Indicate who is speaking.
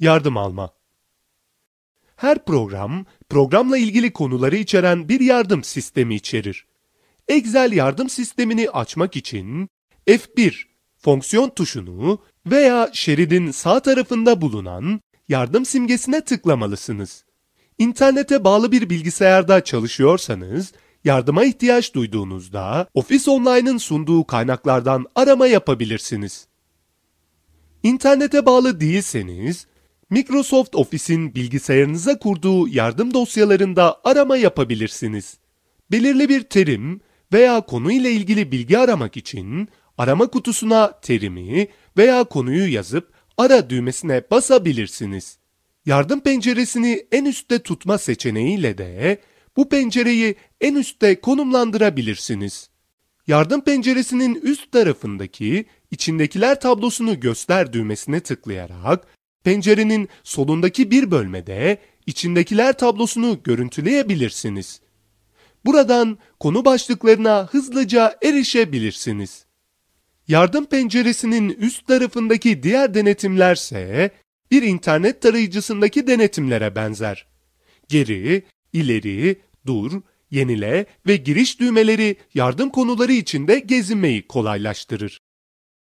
Speaker 1: Yardım alma. Her program, programla ilgili konuları içeren bir yardım sistemi içerir. Excel yardım sistemini açmak için F1 fonksiyon tuşunu veya şeridin sağ tarafında bulunan yardım simgesine tıklamalısınız. İnternete bağlı bir bilgisayarda çalışıyorsanız, yardıma ihtiyaç duyduğunuzda Office Online'ın sunduğu kaynaklardan arama yapabilirsiniz. İnternete bağlı değilseniz, Microsoft Office'in bilgisayarınıza kurduğu yardım dosyalarında arama yapabilirsiniz. Belirli bir terim veya konu ile ilgili bilgi aramak için arama kutusuna terimi veya konuyu yazıp ara düğmesine basabilirsiniz. Yardım penceresini en üstte tutma seçeneğiyle de bu pencereyi en üstte konumlandırabilirsiniz. Yardım penceresinin üst tarafındaki içindekiler tablosunu göster düğmesine tıklayarak Pencerenin solundaki bir bölmede içindekiler tablosunu görüntüleyebilirsiniz. Buradan konu başlıklarına hızlıca erişebilirsiniz. Yardım penceresinin üst tarafındaki diğer denetimlerse bir internet tarayıcısındaki denetimlere benzer. Geri, ileri, dur, yenile ve giriş düğmeleri yardım konuları içinde gezinmeyi kolaylaştırır.